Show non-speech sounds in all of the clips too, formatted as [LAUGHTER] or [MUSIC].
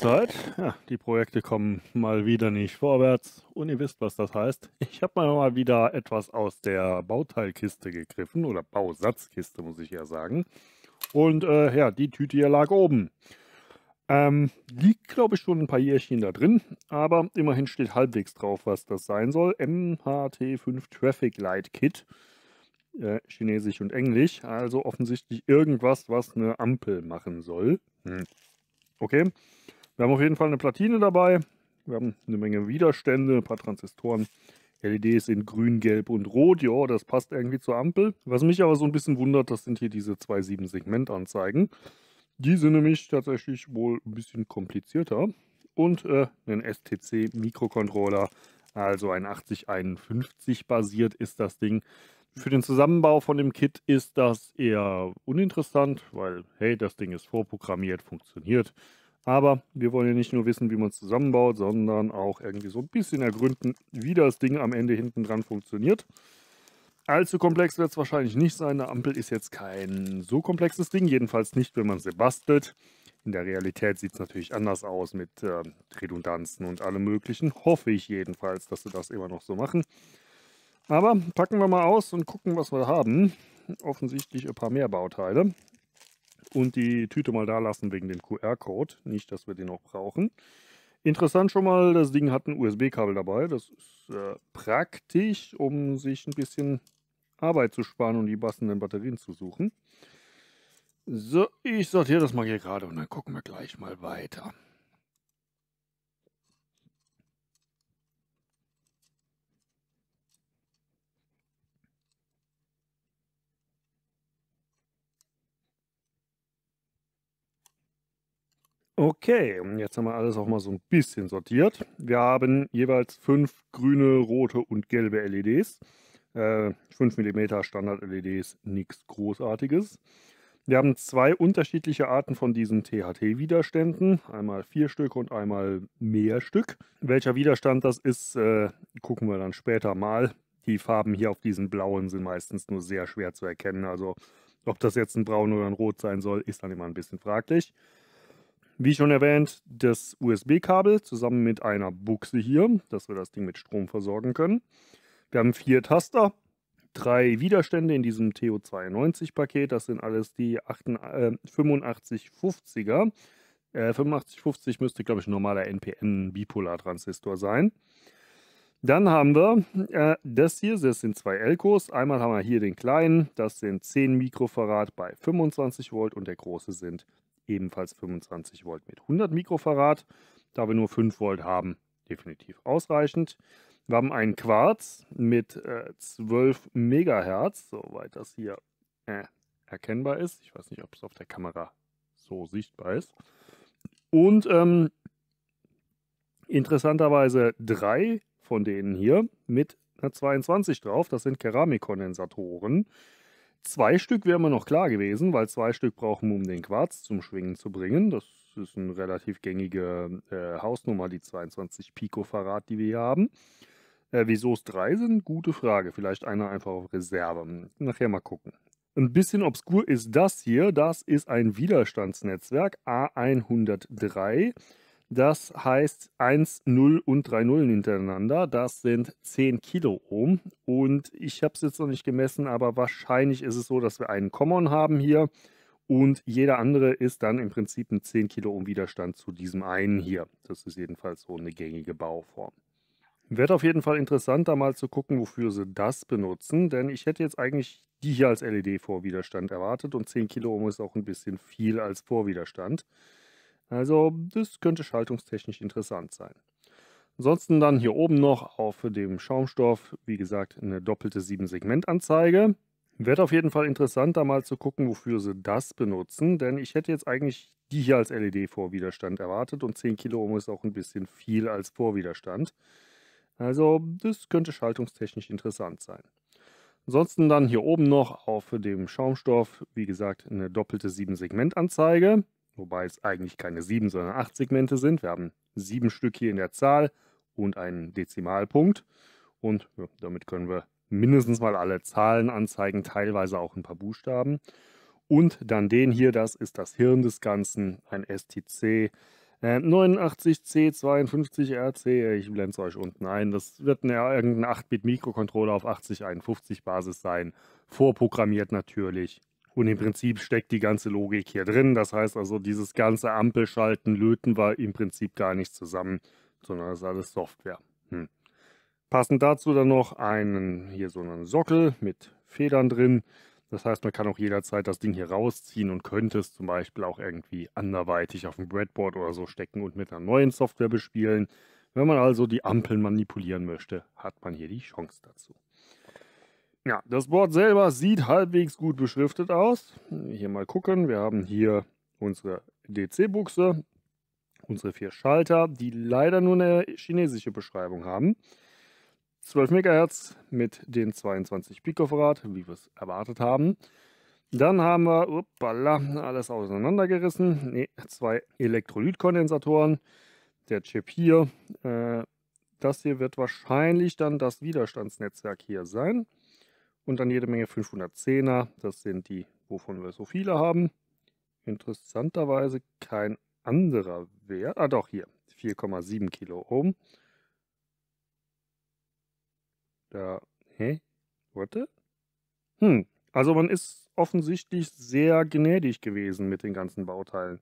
Zeit. Ja, die Projekte kommen mal wieder nicht vorwärts und ihr wisst, was das heißt. Ich habe mal wieder etwas aus der Bauteilkiste gegriffen oder Bausatzkiste, muss ich ja sagen. Und äh, ja, die Tüte hier lag oben. Ähm, liegt, glaube ich, schon ein paar Jährchen da drin, aber immerhin steht halbwegs drauf, was das sein soll. MHT5 Traffic Light Kit. Äh, Chinesisch und Englisch, also offensichtlich irgendwas, was eine Ampel machen soll. Hm. Okay. Wir haben auf jeden Fall eine Platine dabei. Wir haben eine Menge Widerstände, ein paar Transistoren. LEDs in grün, gelb und rot. Ja, das passt irgendwie zur Ampel. Was mich aber so ein bisschen wundert, das sind hier diese zwei 7-Segment-Anzeigen. Die sind nämlich tatsächlich wohl ein bisschen komplizierter. Und äh, einen STC-Mikrocontroller, also ein 8051 basiert ist das Ding. Für den Zusammenbau von dem Kit ist das eher uninteressant, weil, hey, das Ding ist vorprogrammiert, funktioniert. Aber wir wollen ja nicht nur wissen, wie man es zusammenbaut, sondern auch irgendwie so ein bisschen ergründen, wie das Ding am Ende hinten dran funktioniert. Allzu komplex wird es wahrscheinlich nicht sein. Eine Ampel ist jetzt kein so komplexes Ding, jedenfalls nicht, wenn man sie bastelt. In der Realität sieht es natürlich anders aus mit äh, Redundanzen und allem Möglichen. Hoffe ich jedenfalls, dass sie das immer noch so machen. Aber packen wir mal aus und gucken, was wir haben. Offensichtlich ein paar mehr Bauteile und die Tüte mal da lassen wegen dem QR-Code. Nicht, dass wir den noch brauchen. Interessant schon mal, das Ding hat ein USB-Kabel dabei. Das ist äh, praktisch, um sich ein bisschen Arbeit zu sparen und die passenden Batterien zu suchen. So, ich sortiere das mal hier gerade und dann gucken wir gleich mal weiter. Okay, jetzt haben wir alles auch mal so ein bisschen sortiert. Wir haben jeweils fünf grüne, rote und gelbe LEDs. Äh, 5 mm Standard-LEDs, nichts Großartiges. Wir haben zwei unterschiedliche Arten von diesen THT-Widerständen. Einmal vier Stück und einmal mehr Stück. Welcher Widerstand das ist, äh, gucken wir dann später mal. Die Farben hier auf diesen blauen sind meistens nur sehr schwer zu erkennen. Also ob das jetzt ein braun oder ein rot sein soll, ist dann immer ein bisschen fraglich. Wie schon erwähnt, das USB-Kabel zusammen mit einer Buchse hier, dass wir das Ding mit Strom versorgen können. Wir haben vier Taster, drei Widerstände in diesem TO92-Paket. Das sind alles die 8550er. Äh, 8550 äh, müsste, glaube ich, ein normaler NPN-Bipolar-Transistor sein. Dann haben wir äh, das hier, das sind zwei Elkos. Einmal haben wir hier den kleinen, das sind 10 Mikrofarad bei 25 Volt und der große sind ebenfalls 25 Volt mit 100 Mikrofarad. Da wir nur 5 Volt haben, definitiv ausreichend. Wir haben einen Quarz mit äh, 12 Megahertz, soweit das hier äh, erkennbar ist. Ich weiß nicht, ob es auf der Kamera so sichtbar ist. Und ähm, interessanterweise drei von denen hier mit einer 22 drauf. Das sind Keramikkondensatoren. Zwei Stück wäre mir noch klar gewesen, weil zwei Stück brauchen wir, um den Quarz zum Schwingen zu bringen. Das ist eine relativ gängige äh, Hausnummer, die 22 Picofarad, die wir hier haben. Äh, Wieso es drei sind? Gute Frage. Vielleicht einer einfach auf Reserve. Nachher mal gucken. Ein bisschen obskur ist das hier. Das ist ein Widerstandsnetzwerk A103. Das heißt 1, 0 und 3 Nullen hintereinander. Das sind 10 Kiloohm. Und ich habe es jetzt noch nicht gemessen, aber wahrscheinlich ist es so, dass wir einen Common haben hier. Und jeder andere ist dann im Prinzip ein 10 Kiloohm Widerstand zu diesem einen hier. Das ist jedenfalls so eine gängige Bauform. Wird auf jeden Fall interessant, da mal zu gucken, wofür sie das benutzen, denn ich hätte jetzt eigentlich die hier als LED-Vorwiderstand erwartet und 10 Kiloohm ist auch ein bisschen viel als Vorwiderstand. Also das könnte schaltungstechnisch interessant sein. Ansonsten dann hier oben noch auf dem Schaumstoff, wie gesagt, eine doppelte 7-Segment-Anzeige. Wird auf jeden Fall interessant, da mal zu gucken, wofür sie das benutzen, denn ich hätte jetzt eigentlich die hier als LED-Vorwiderstand erwartet und 10 Kilo Ohm ist auch ein bisschen viel als Vorwiderstand. Also das könnte schaltungstechnisch interessant sein. Ansonsten dann hier oben noch auf dem Schaumstoff, wie gesagt, eine doppelte 7-Segment-Anzeige wobei es eigentlich keine sieben, sondern acht Segmente sind. Wir haben sieben Stück hier in der Zahl und einen Dezimalpunkt. Und ja, damit können wir mindestens mal alle Zahlen anzeigen, teilweise auch ein paar Buchstaben. Und dann den hier, das ist das Hirn des Ganzen, ein STC. 89C52RC, äh, ich blende es euch unten ein. Das wird eine, irgendein 8-Bit-Mikrocontroller auf 8051-Basis sein. Vorprogrammiert natürlich. Und im Prinzip steckt die ganze Logik hier drin. Das heißt also, dieses ganze Ampelschalten, Löten war im Prinzip gar nicht zusammen, sondern das ist alles Software. Hm. Passend dazu dann noch einen, hier so einen Sockel mit Federn drin. Das heißt, man kann auch jederzeit das Ding hier rausziehen und könnte es zum Beispiel auch irgendwie anderweitig auf dem Breadboard oder so stecken und mit einer neuen Software bespielen. Wenn man also die Ampeln manipulieren möchte, hat man hier die Chance dazu. Ja, das Board selber sieht halbwegs gut beschriftet aus. Hier mal gucken, wir haben hier unsere DC-Buchse, unsere vier Schalter, die leider nur eine chinesische Beschreibung haben. 12 MHz mit den 22 Picofarad, wie wir es erwartet haben. Dann haben wir, uppala, alles auseinandergerissen. Nee, zwei Elektrolytkondensatoren. Der Chip hier. Äh, das hier wird wahrscheinlich dann das Widerstandsnetzwerk hier sein. Und dann jede Menge 510er. Das sind die, wovon wir so viele haben. Interessanterweise kein anderer Wert. Ah doch, hier. 4,7 Kilo Ohm. Da, hä? Warte. Hm, also man ist offensichtlich sehr gnädig gewesen mit den ganzen Bauteilen.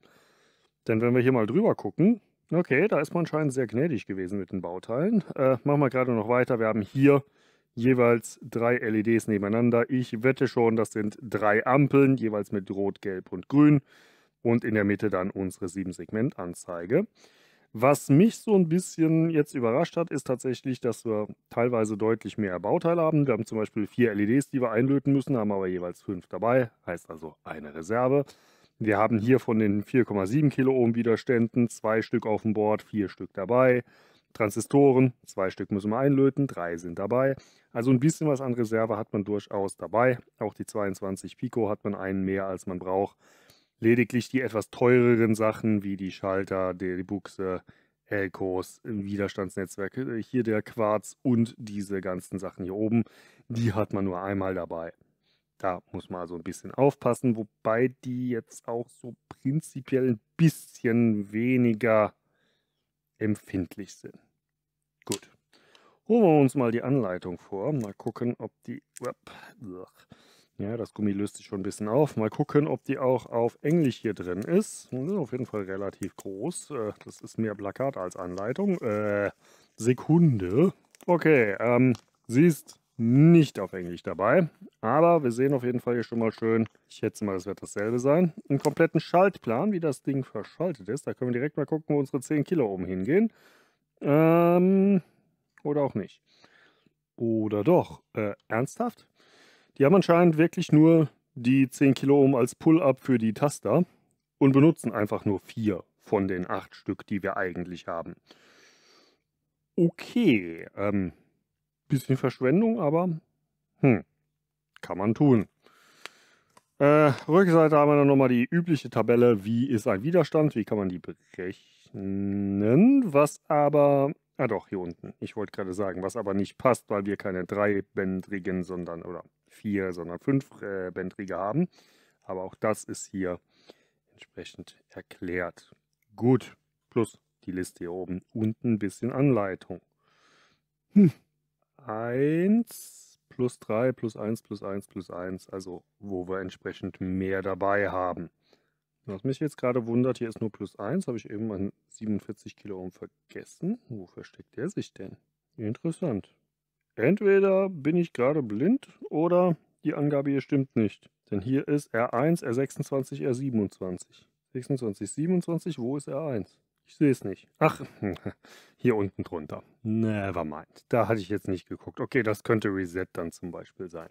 Denn wenn wir hier mal drüber gucken, okay, da ist man anscheinend sehr gnädig gewesen mit den Bauteilen. Äh, machen wir gerade noch weiter. Wir haben hier jeweils drei LEDs nebeneinander. Ich wette schon, das sind drei Ampeln, jeweils mit Rot, Gelb und Grün. Und in der Mitte dann unsere 7-Segment-Anzeige. Was mich so ein bisschen jetzt überrascht hat, ist tatsächlich, dass wir teilweise deutlich mehr Bauteile haben. Wir haben zum Beispiel vier LEDs, die wir einlöten müssen, haben aber jeweils fünf dabei, heißt also eine Reserve. Wir haben hier von den 4,7 Kiloohm Widerständen zwei Stück auf dem Board, vier Stück dabei. Transistoren, zwei Stück müssen wir einlöten, drei sind dabei. Also ein bisschen was an Reserve hat man durchaus dabei. Auch die 22 Pico hat man einen mehr, als man braucht. Lediglich die etwas teureren Sachen wie die Schalter, die Buchse, Elkos, Widerstandsnetzwerke, hier der Quarz und diese ganzen Sachen hier oben, die hat man nur einmal dabei. Da muss man also ein bisschen aufpassen, wobei die jetzt auch so prinzipiell ein bisschen weniger empfindlich sind. Gut. Holen wir uns mal die Anleitung vor. Mal gucken, ob die... Ja, das Gummi löst sich schon ein bisschen auf. Mal gucken, ob die auch auf Englisch hier drin ist. ist auf jeden Fall relativ groß. Äh, das ist mehr Plakat als Anleitung. Äh, Sekunde. Okay, ähm, sie ist nicht auf Englisch dabei. Aber wir sehen auf jeden Fall hier schon mal schön, ich schätze mal, das wird dasselbe sein, einen kompletten Schaltplan, wie das Ding verschaltet ist. Da können wir direkt mal gucken, wo unsere 10 Kilo oben hingehen. Ähm, oder auch nicht. Oder doch. Äh, ernsthaft? Die haben anscheinend wirklich nur die 10 Kiloohm als Pull-up für die Taster und benutzen einfach nur 4 von den 8 Stück, die wir eigentlich haben. Okay, ähm, bisschen Verschwendung, aber hm, kann man tun. Äh, Rückseite haben wir dann nochmal die übliche Tabelle, wie ist ein Widerstand, wie kann man die berechnen öffnen, was aber, ah doch, hier unten. Ich wollte gerade sagen, was aber nicht passt, weil wir keine dreibändrigen, sondern, oder vier, sondern fünfbändrige äh, haben. Aber auch das ist hier entsprechend erklärt. Gut, plus die Liste hier oben. Unten ein bisschen Anleitung. Hm. 1 plus 3 plus 1 plus 1 plus 1, also wo wir entsprechend mehr dabei haben. Was mich jetzt gerade wundert, hier ist nur plus 1, habe ich eben meinen 47 Kiloohm vergessen. Wo versteckt der sich denn? Interessant. Entweder bin ich gerade blind oder die Angabe hier stimmt nicht. Denn hier ist R1, R26, R27. 26, 27, wo ist R1? Ich sehe es nicht. Ach, [LAUGHS] hier unten drunter. Never mind. Da hatte ich jetzt nicht geguckt. Okay, das könnte Reset dann zum Beispiel sein.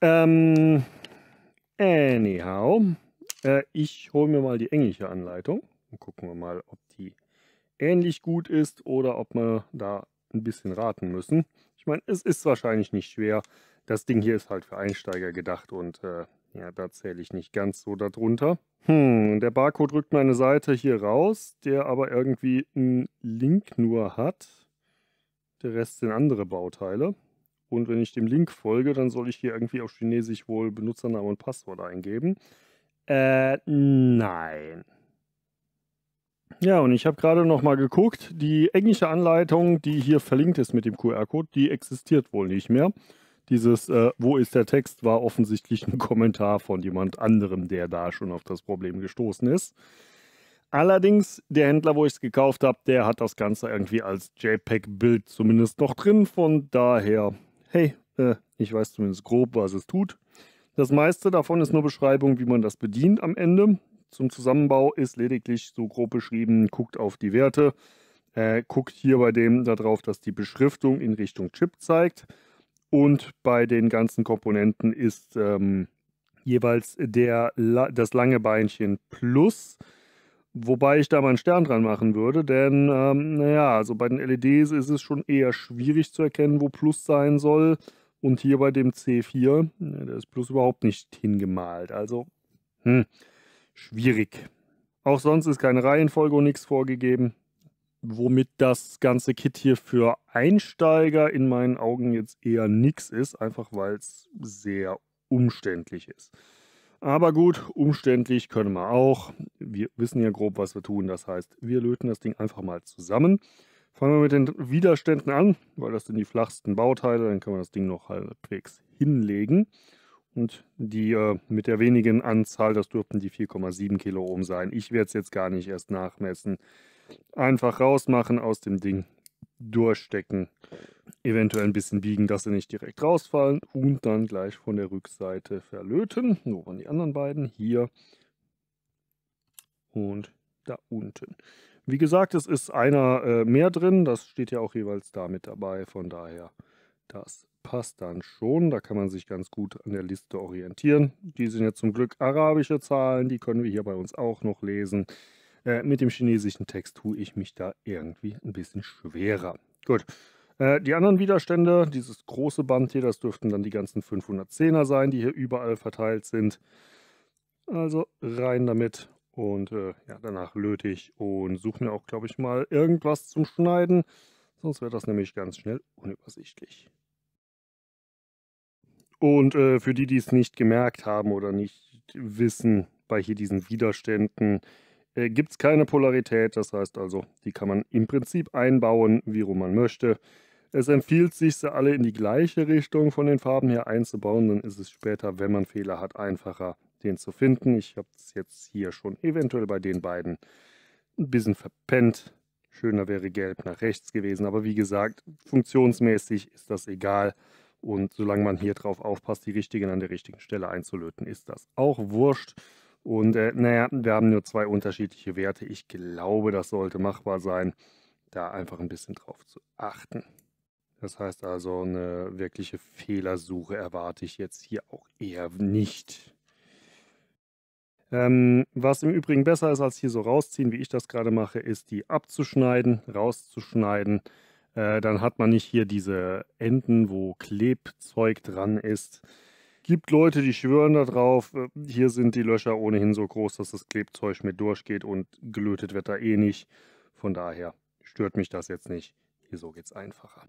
Ähm, anyhow. Äh, ich hole mir mal die englische Anleitung und gucken wir mal, ob die ähnlich gut ist oder ob wir da ein bisschen raten müssen. Ich meine, es ist wahrscheinlich nicht schwer. Das Ding hier ist halt für Einsteiger gedacht und äh, ja, da zähle ich nicht ganz so darunter. Hm, der Barcode rückt meine Seite hier raus, der aber irgendwie einen Link nur hat. Der Rest sind andere Bauteile. Und wenn ich dem Link folge, dann soll ich hier irgendwie auf Chinesisch wohl Benutzernamen und Passwort eingeben. Äh, nein. Ja, und ich habe gerade noch mal geguckt, die englische Anleitung, die hier verlinkt ist mit dem QR-Code, die existiert wohl nicht mehr. Dieses äh, Wo ist der Text war offensichtlich ein [LAUGHS] Kommentar von jemand anderem, der da schon auf das Problem gestoßen ist. Allerdings, der Händler, wo ich es gekauft habe, der hat das Ganze irgendwie als JPEG-Bild zumindest noch drin. Von daher, hey, äh, ich weiß zumindest grob, was es tut. Das meiste davon ist nur Beschreibung, wie man das bedient am Ende. Zum Zusammenbau ist lediglich so grob beschrieben, guckt auf die Werte, äh, guckt hier bei dem darauf, dass die Beschriftung in Richtung Chip zeigt. Und bei den ganzen Komponenten ist ähm, jeweils der, das lange Beinchen plus. Wobei ich da mal einen Stern dran machen würde, denn ähm, naja, also bei den LEDs ist es schon eher schwierig zu erkennen, wo Plus sein soll. Und hier bei dem C4, äh, der ist bloß überhaupt nicht hingemalt. Also, hm, schwierig. Auch sonst ist keine Reihenfolge und nichts vorgegeben. Womit das ganze Kit hier für Einsteiger in meinen Augen jetzt eher nichts ist, einfach weil es sehr umständlich ist. Aber gut, umständlich können wir auch. Wir wissen ja grob, was wir tun. Das heißt, wir löten das Ding einfach mal zusammen. Fangen wir mit den Widerständen an, weil das sind die flachsten Bauteile, dann kann man das Ding noch halbwegs hinlegen. Und die äh, mit der wenigen Anzahl, das dürften die 4,7 Kiloohm sein. Ich werde es jetzt gar nicht erst nachmessen. Einfach rausmachen aus dem Ding, durchstecken, eventuell ein bisschen biegen, dass sie nicht direkt rausfallen und dann gleich von der Rückseite verlöten. Nur an die anderen beiden hier und da unten. Wie gesagt, es ist einer äh, mehr drin. Das steht ja auch jeweils da mit dabei. Von daher, das passt dann schon. Da kann man sich ganz gut an der Liste orientieren. Die sind ja zum Glück arabische Zahlen. Die können wir hier bei uns auch noch lesen. Äh, mit dem chinesischen Text tue ich mich da irgendwie ein bisschen schwerer. Gut. Äh, die anderen Widerstände, dieses große Band hier, das dürften dann die ganzen 510er sein, die hier überall verteilt sind. Also rein damit und äh, ja, danach löte ich und suche mir auch, glaube ich, mal irgendwas zum Schneiden. Sonst wird das nämlich ganz schnell unübersichtlich. Und äh, für die, die es nicht gemerkt haben oder nicht wissen, bei hier diesen Widerständen äh, gibt es keine Polarität. Das heißt also, die kann man im Prinzip einbauen, wie rum man möchte. Es empfiehlt sich, sie alle in die gleiche Richtung von den Farben her einzubauen. Dann ist es später, wenn man Fehler hat, einfacher, den zu finden. Ich habe es jetzt hier schon eventuell bei den beiden ein bisschen verpennt. Schöner wäre gelb nach rechts gewesen, aber wie gesagt, funktionsmäßig ist das egal. Und solange man hier drauf aufpasst, die richtigen an der richtigen Stelle einzulöten, ist das auch wurscht. Und äh, naja, wir haben nur zwei unterschiedliche Werte. Ich glaube, das sollte machbar sein, da einfach ein bisschen drauf zu achten. Das heißt also, eine wirkliche Fehlersuche erwarte ich jetzt hier auch eher nicht. Ähm, was im Übrigen besser ist, als hier so rausziehen, wie ich das gerade mache, ist die abzuschneiden, rauszuschneiden. Äh, dann hat man nicht hier diese Enden, wo Klebzeug dran ist. Gibt Leute, die schwören darauf, äh, hier sind die Löcher ohnehin so groß, dass das Klebzeug mit durchgeht und gelötet wird da eh nicht. Von daher stört mich das jetzt nicht. Hier so geht es einfacher.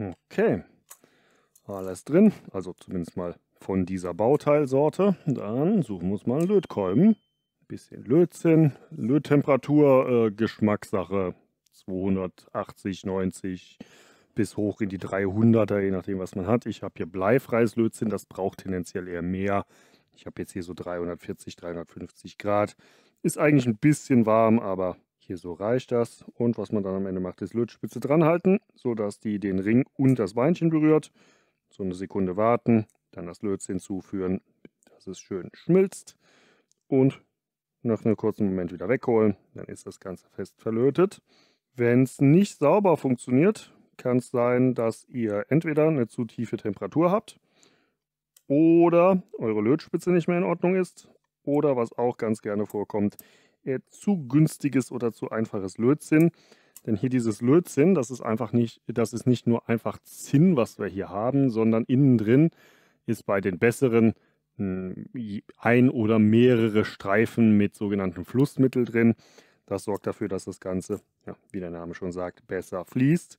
Okay, alles drin, also zumindest mal von dieser Bauteilsorte. Dann suchen wir uns mal einen Lötkolben. Bisschen Lötzinn, Löttemperatur, äh, Geschmackssache 280, 90 bis hoch in die 300er, je nachdem was man hat. Ich habe hier bleifreies Lötzinn, das braucht tendenziell eher mehr. Ich habe jetzt hier so 340, 350 Grad. Ist eigentlich ein bisschen warm, aber hier so reicht das. Und was man dann am Ende macht, ist Lötspitze dran halten, sodass die den Ring und das Beinchen berührt. So eine Sekunde warten, dann das Lötz hinzuführen, dass es schön schmilzt. Und nach einem kurzen Moment wieder wegholen. Dann ist das Ganze fest verlötet. Wenn es nicht sauber funktioniert, kann es sein, dass ihr entweder eine zu tiefe Temperatur habt oder eure Lötspitze nicht mehr in Ordnung ist oder was auch ganz gerne vorkommt, äh, zu günstiges oder zu einfaches Lötzinn. Denn hier dieses Lötzinn, das ist einfach nicht, das ist nicht nur einfach Zinn, was wir hier haben, sondern innen drin ist bei den besseren äh, ein oder mehrere Streifen mit sogenannten Flussmittel drin. Das sorgt dafür, dass das Ganze, ja, wie der Name schon sagt, besser fließt.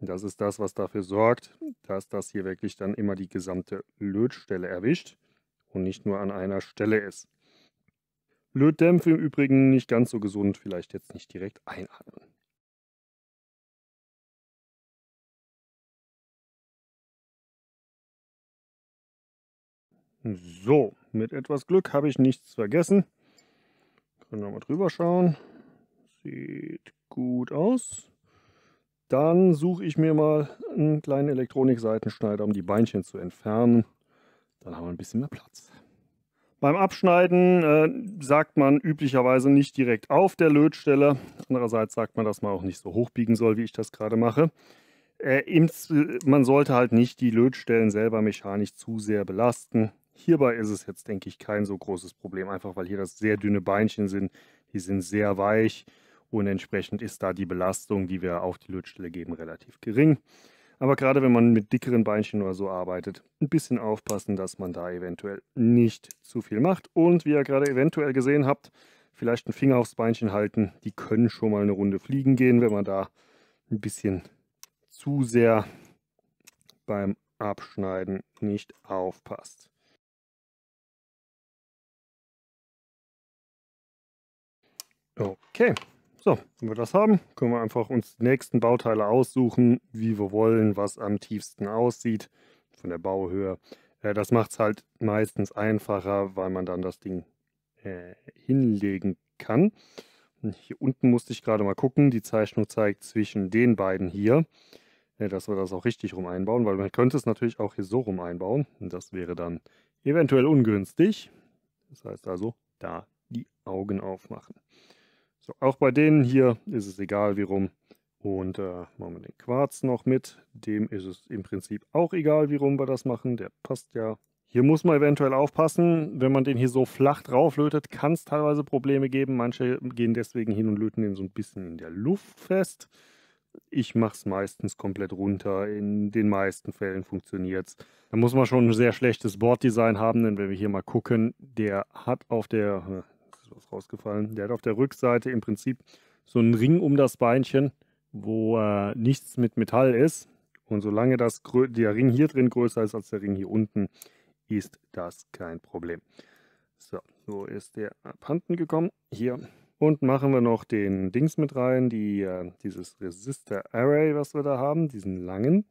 Das ist das, was dafür sorgt, dass das hier wirklich dann immer die gesamte Lötstelle erwischt und nicht nur an einer Stelle ist. Lötdämpfe im Übrigen nicht ganz so gesund, vielleicht jetzt nicht direkt einatmen. So, mit etwas Glück habe ich nichts vergessen. Können wir mal drüber schauen. Sieht gut aus. Dann suche ich mir mal einen kleinen Elektronikseitenschneider, um die Beinchen zu entfernen. Dann haben wir ein bisschen mehr Platz. Beim Abschneiden äh, sagt man üblicherweise nicht direkt auf der Lötstelle. Andererseits sagt man, dass man auch nicht so hochbiegen soll, wie ich das gerade mache. Äh, im, äh, man sollte halt nicht die Lötstellen selber mechanisch zu sehr belasten. Hierbei ist es jetzt, denke ich, kein so großes Problem, einfach weil hier das sehr dünne Beinchen sind. Die sind sehr weich und entsprechend ist da die Belastung, die wir auf die Lötstelle geben, relativ gering. Aber gerade wenn man mit dickeren Beinchen oder so arbeitet, ein bisschen aufpassen, dass man da eventuell nicht zu viel macht. Und wie ihr gerade eventuell gesehen habt, vielleicht einen Finger aufs Beinchen halten. Die können schon mal eine Runde fliegen gehen, wenn man da ein bisschen zu sehr beim Abschneiden nicht aufpasst. Okay, so, wenn wir das haben, können wir einfach uns die nächsten Bauteile aussuchen, wie wir wollen, was am tiefsten aussieht von der Bauhöhe. Äh, das macht es halt meistens einfacher, weil man dann das Ding äh, hinlegen kann. Und hier unten musste ich gerade mal gucken, die Zeichnung zeigt zwischen den beiden hier, äh, dass wir das auch richtig rum einbauen, weil man könnte es natürlich auch hier so rum einbauen. Und das wäre dann eventuell ungünstig. Das heißt also, da die Augen aufmachen. So, auch bei denen hier ist es egal wie rum. Und äh, machen wir den Quarz noch mit. Dem ist es im Prinzip auch egal, wie rum wir das machen. Der passt ja. Hier muss man eventuell aufpassen, wenn man den hier so flach drauf lötet, kann es teilweise Probleme geben. Manche gehen deswegen hin und löten den so ein bisschen in der Luft fest. Ich mache es meistens komplett runter. In den meisten Fällen funktioniert es. Da muss man schon ein sehr schlechtes Borddesign haben, denn wenn wir hier mal gucken, der hat auf der, was rausgefallen. Der hat auf der Rückseite im Prinzip so einen Ring um das Beinchen, wo äh, nichts mit Metall ist. Und solange das, der Ring hier drin größer ist als der Ring hier unten, ist das kein Problem. So, so ist der abhanden gekommen. Hier. Und machen wir noch den Dings mit rein, die, äh, dieses Resistor Array, was wir da haben, diesen langen.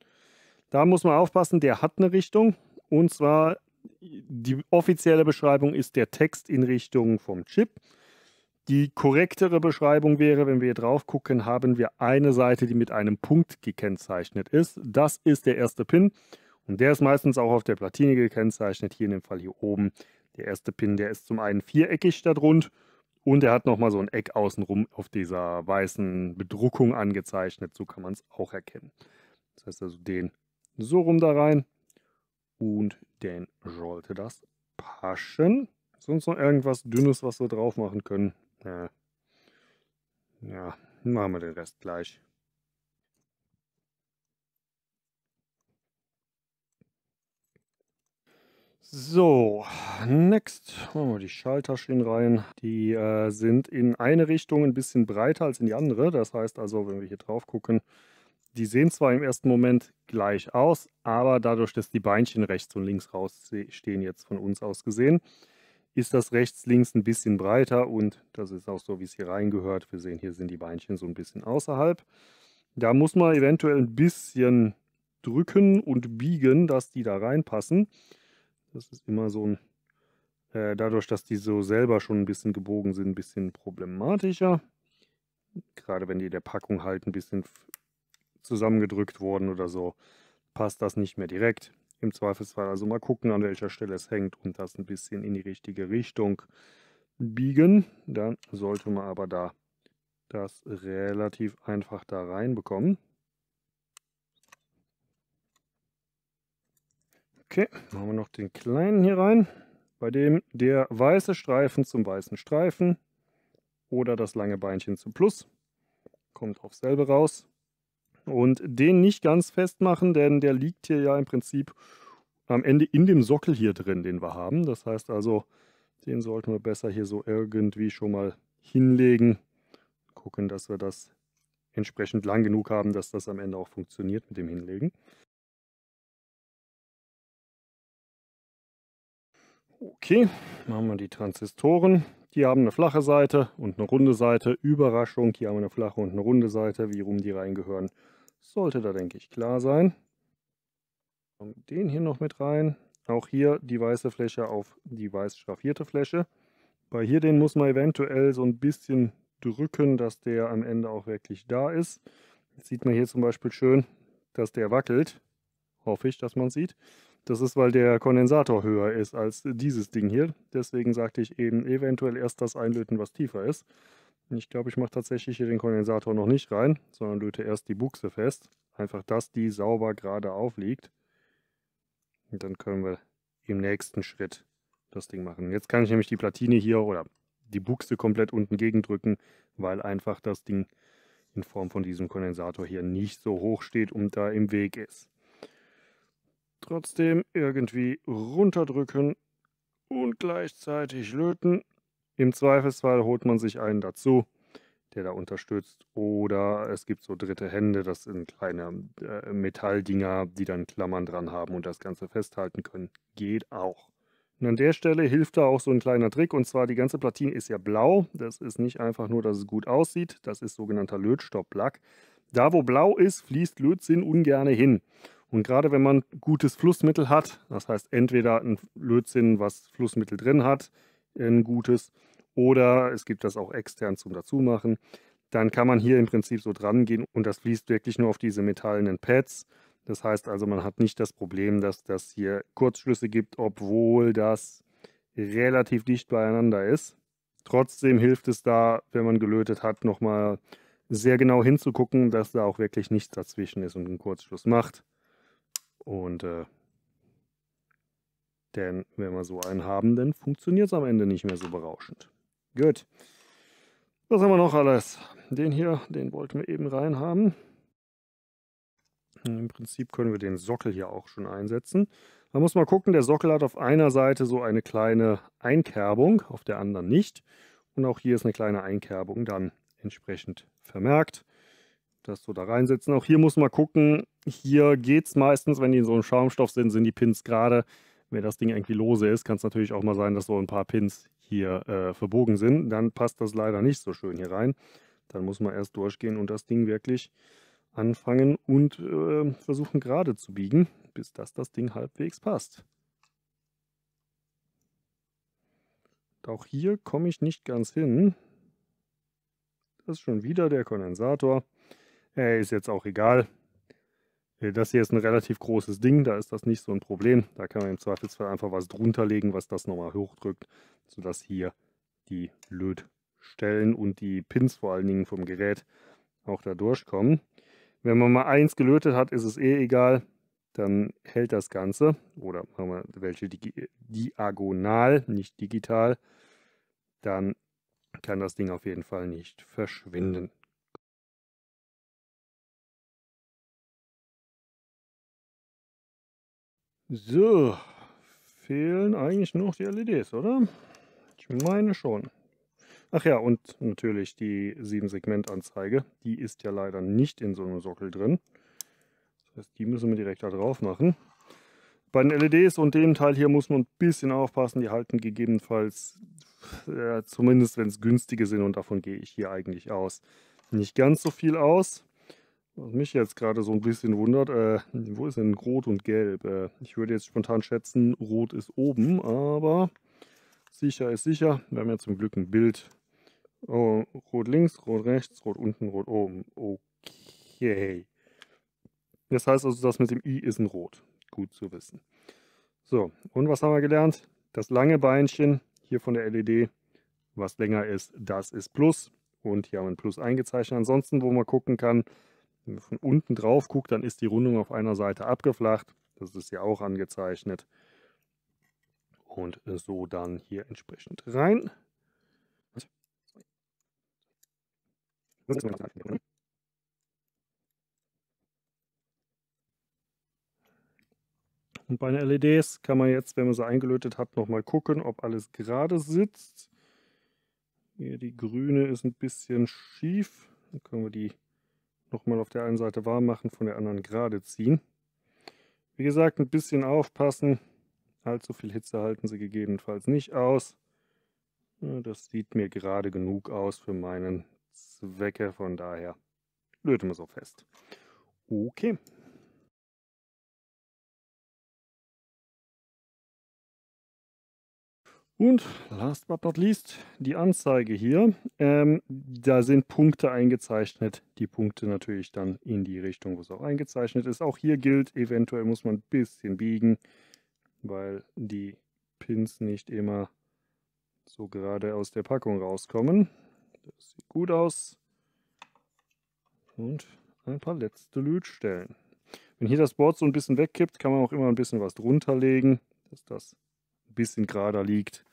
Da muss man aufpassen, der hat eine Richtung. Und zwar die offizielle Beschreibung ist der Text in Richtung vom Chip. Die korrektere Beschreibung wäre, wenn wir hier drauf gucken, haben wir eine Seite, die mit einem Punkt gekennzeichnet ist. Das ist der erste Pin und der ist meistens auch auf der Platine gekennzeichnet, hier in dem Fall hier oben. Der erste Pin, der ist zum einen viereckig statt rund und er hat nochmal so ein Eck außenrum auf dieser weißen Bedruckung angezeichnet. So kann man es auch erkennen. Das heißt also den so rum da rein, und dann sollte das passen. Sonst noch irgendwas Dünnes, was wir drauf machen können. Ja, ja machen wir den Rest gleich. So, next machen wir die Schalltaschen rein. Die äh, sind in eine Richtung ein bisschen breiter als in die andere. Das heißt also, wenn wir hier drauf gucken, die sehen zwar im ersten Moment gleich aus, aber dadurch, dass die Beinchen rechts und links rausstehen, jetzt von uns aus gesehen, ist das rechts, links ein bisschen breiter und das ist auch so, wie es hier reingehört. Wir sehen, hier sind die Beinchen so ein bisschen außerhalb. Da muss man eventuell ein bisschen drücken und biegen, dass die da reinpassen. Das ist immer so ein, äh, dadurch, dass die so selber schon ein bisschen gebogen sind, ein bisschen problematischer. Gerade wenn die der Packung halt ein bisschen zusammengedrückt worden oder so, passt das nicht mehr direkt. Im Zweifelsfall also mal gucken, an welcher Stelle es hängt und das ein bisschen in die richtige Richtung biegen. Dann sollte man aber da das relativ einfach da reinbekommen. Okay, machen wir noch den kleinen hier rein, bei dem der weiße Streifen zum weißen Streifen oder das lange Beinchen zum Plus kommt aufs selbe raus. Und den nicht ganz festmachen, denn der liegt hier ja im Prinzip am Ende in dem Sockel hier drin, den wir haben. Das heißt also, den sollten wir besser hier so irgendwie schon mal hinlegen. Gucken, dass wir das entsprechend lang genug haben, dass das am Ende auch funktioniert mit dem Hinlegen. Okay, machen wir die Transistoren. Die haben eine flache Seite und eine runde Seite. Überraschung, hier haben wir eine flache und eine runde Seite, wie rum die reingehören. Sollte da, denke ich, klar sein. Den hier noch mit rein. Auch hier die weiße Fläche auf die weiß schraffierte Fläche. Bei hier den muss man eventuell so ein bisschen drücken, dass der am Ende auch wirklich da ist. Jetzt sieht man hier zum Beispiel schön, dass der wackelt. Hoffe ich, dass man sieht. Das ist, weil der Kondensator höher ist als dieses Ding hier. Deswegen sagte ich eben eventuell erst das einlöten, was tiefer ist ich glaube, ich mache tatsächlich hier den Kondensator noch nicht rein, sondern löte erst die Buchse fest. Einfach, dass die sauber gerade aufliegt. Und dann können wir im nächsten Schritt das Ding machen. Jetzt kann ich nämlich die Platine hier oder die Buchse komplett unten gegendrücken, weil einfach das Ding in Form von diesem Kondensator hier nicht so hoch steht und da im Weg ist. Trotzdem irgendwie runterdrücken und gleichzeitig löten. Im Zweifelsfall holt man sich einen dazu, der da unterstützt. Oder es gibt so dritte Hände, das sind kleine äh, Metalldinger, die dann Klammern dran haben und das Ganze festhalten können. Geht auch. Und an der Stelle hilft da auch so ein kleiner Trick. Und zwar, die ganze Platine ist ja blau. Das ist nicht einfach nur, dass es gut aussieht. Das ist sogenannter Lötstopplack. Da, wo blau ist, fließt Lötzinn ungern hin. Und gerade wenn man gutes Flussmittel hat, das heißt entweder ein Lötzinn, was Flussmittel drin hat, ein gutes. Oder es gibt das auch extern zum Dazumachen. Dann kann man hier im Prinzip so dran gehen und das fließt wirklich nur auf diese metallenen Pads. Das heißt also, man hat nicht das Problem, dass das hier Kurzschlüsse gibt, obwohl das relativ dicht beieinander ist. Trotzdem hilft es da, wenn man gelötet hat, nochmal sehr genau hinzugucken, dass da auch wirklich nichts dazwischen ist und einen Kurzschluss macht. Und äh, denn wenn wir so einen haben, dann funktioniert es am Ende nicht mehr so berauschend. Gut. Was haben wir noch alles? Den hier, den wollten wir eben rein haben. Im Prinzip können wir den Sockel hier auch schon einsetzen. Man muss mal gucken, der Sockel hat auf einer Seite so eine kleine Einkerbung, auf der anderen nicht. Und auch hier ist eine kleine Einkerbung dann entsprechend vermerkt. Das so da reinsetzen. Auch hier muss man gucken, hier geht es meistens, wenn die in so einem Schaumstoff sind, sind die Pins gerade wenn das Ding irgendwie lose ist, kann es natürlich auch mal sein, dass so ein paar Pins hier äh, verbogen sind. Dann passt das leider nicht so schön hier rein. Dann muss man erst durchgehen und das Ding wirklich anfangen und äh, versuchen gerade zu biegen, bis das das Ding halbwegs passt. Und auch hier komme ich nicht ganz hin. Das ist schon wieder der Kondensator. Er ist jetzt auch egal. Äh, das hier ist ein relativ großes Ding, da ist das nicht so ein Problem. Da kann man im Zweifelsfall einfach was drunter legen, was das nochmal hochdrückt, sodass hier die Lötstellen und die Pins vor allen Dingen vom Gerät auch da durchkommen. Wenn man mal eins gelötet hat, ist es eh egal, dann hält das Ganze. Oder machen wir welche Di diagonal, nicht digital, dann kann das Ding auf jeden Fall nicht verschwinden. So, fehlen eigentlich noch die LEDs, oder? Ich meine schon. Ach ja, und natürlich die 7-Segment-Anzeige. Die ist ja leider nicht in so einem Sockel drin. Das heißt, die müssen wir direkt da drauf machen. Bei den LEDs und dem Teil hier muss man ein bisschen aufpassen. Die halten gegebenenfalls, äh, zumindest wenn es günstige sind, und davon gehe ich hier eigentlich aus, nicht ganz so viel aus. Was mich jetzt gerade so ein bisschen wundert, äh, wo ist denn Rot und Gelb? Äh, ich würde jetzt spontan schätzen, Rot ist oben, aber sicher ist sicher. Wir haben ja zum Glück ein Bild. Oh, rot links, Rot rechts, Rot unten, Rot oben. Okay. Das heißt also, das mit dem I ist ein Rot. Gut zu wissen. So, und was haben wir gelernt? Das lange Beinchen hier von der LED, was länger ist, das ist Plus. Und hier haben wir ein Plus eingezeichnet. Ansonsten, wo man gucken kann, wenn man von unten drauf guckt, dann ist die Rundung auf einer Seite abgeflacht. Das ist ja auch angezeichnet. Und so dann hier entsprechend rein. Und bei den LEDs kann man jetzt, wenn man sie eingelötet hat, nochmal gucken, ob alles gerade sitzt. Hier die grüne ist ein bisschen schief. Dann können wir die nochmal auf der einen Seite warm machen, von der anderen gerade ziehen. Wie gesagt, ein bisschen aufpassen. Allzu viel Hitze halten sie gegebenenfalls nicht aus. Das sieht mir gerade genug aus für meinen Zwecke, von daher löten wir so fest. Okay, Und last but not least, die Anzeige hier. Ähm, da sind Punkte eingezeichnet. Die Punkte natürlich dann in die Richtung, wo es auch eingezeichnet ist. Auch hier gilt, eventuell muss man ein bisschen biegen, weil die Pins nicht immer so gerade aus der Packung rauskommen. Das sieht gut aus. Und ein paar letzte Lötstellen. Wenn hier das Board so ein bisschen wegkippt, kann man auch immer ein bisschen was drunter legen, dass das ein bisschen gerader liegt.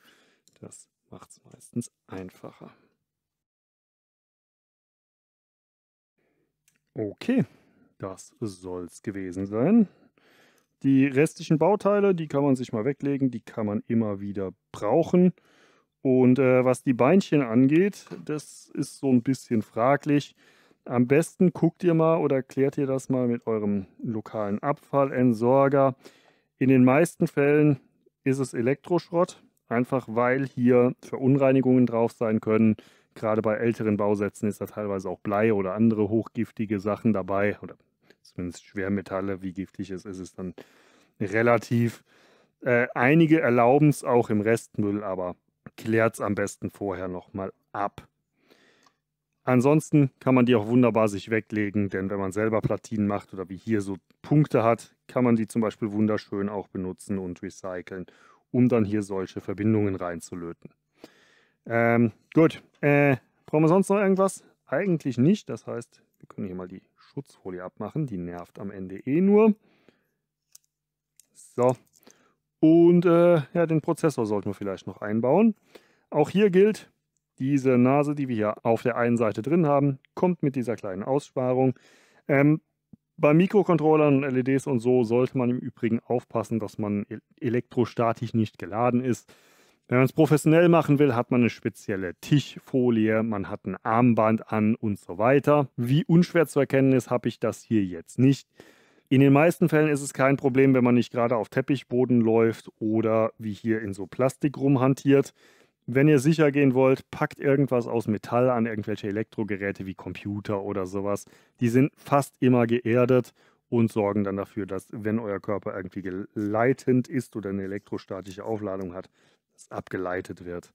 Das macht es meistens einfacher. Okay, das soll es gewesen sein. Die restlichen Bauteile, die kann man sich mal weglegen, die kann man immer wieder brauchen. Und äh, was die Beinchen angeht, das ist so ein bisschen fraglich. Am besten guckt ihr mal oder klärt ihr das mal mit eurem lokalen Abfallentsorger. In den meisten Fällen ist es Elektroschrott, einfach weil hier Verunreinigungen drauf sein können. Gerade bei älteren Bausätzen ist da teilweise auch Blei oder andere hochgiftige Sachen dabei oder zumindest Schwermetalle. Wie giftig es ist, ist dann relativ. Äh, einige erlauben es auch im Restmüll, aber klärt es am besten vorher nochmal ab. Ansonsten kann man die auch wunderbar sich weglegen, denn wenn man selber Platinen macht oder wie hier so Punkte hat, kann man die zum Beispiel wunderschön auch benutzen und recyceln, um dann hier solche Verbindungen reinzulöten. Ähm, gut, äh, brauchen wir sonst noch irgendwas? Eigentlich nicht, das heißt, wir können hier mal die Schutzfolie abmachen, die nervt am Ende eh nur. So, und äh, ja, den Prozessor sollten wir vielleicht noch einbauen. Auch hier gilt, diese Nase, die wir hier auf der einen Seite drin haben, kommt mit dieser kleinen Aussparung. Ähm, bei Mikrocontrollern und LEDs und so sollte man im Übrigen aufpassen, dass man e-, elektrostatisch nicht geladen ist. Wenn man es professionell machen will, hat man eine spezielle Tischfolie, man hat ein Armband an und so weiter. Wie unschwer zu erkennen ist, habe ich das hier jetzt nicht. In den meisten Fällen ist es kein Problem, wenn man nicht gerade auf Teppichboden läuft oder wie hier in so Plastik rumhantiert. Wenn ihr sicher gehen wollt, packt irgendwas aus Metall an, irgendwelche Elektrogeräte wie Computer oder sowas. Die sind fast immer geerdet und sorgen dann dafür, dass, wenn euer Körper irgendwie geleitend ist oder eine elektrostatische Aufladung hat, es abgeleitet wird.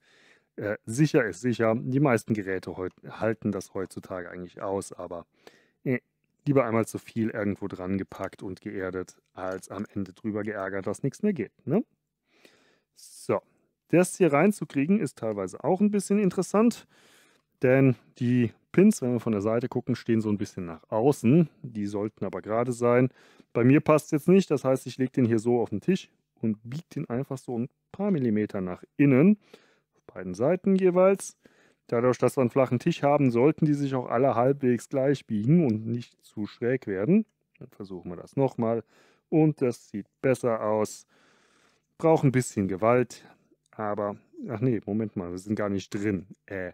Äh, sicher ist sicher. Die meisten Geräte halten das heutzutage eigentlich aus, aber äh, lieber einmal zu viel irgendwo dran gepackt und geerdet, als am Ende drüber geärgert, dass nichts mehr geht. Ne? So. Das hier reinzukriegen ist teilweise auch ein bisschen interessant, denn die Pins, wenn wir von der Seite gucken, stehen so ein bisschen nach außen. Die sollten aber gerade sein. Bei mir passt es jetzt nicht, das heißt, ich lege den hier so auf den Tisch und biege den einfach so ein paar Millimeter nach innen, auf beiden Seiten jeweils. Dadurch, dass wir einen flachen Tisch haben, sollten die sich auch alle halbwegs gleich biegen und nicht zu schräg werden. Dann versuchen wir das nochmal und das sieht besser aus. Braucht ein bisschen Gewalt, aber, ach nee, Moment mal, wir sind gar nicht drin. Äh,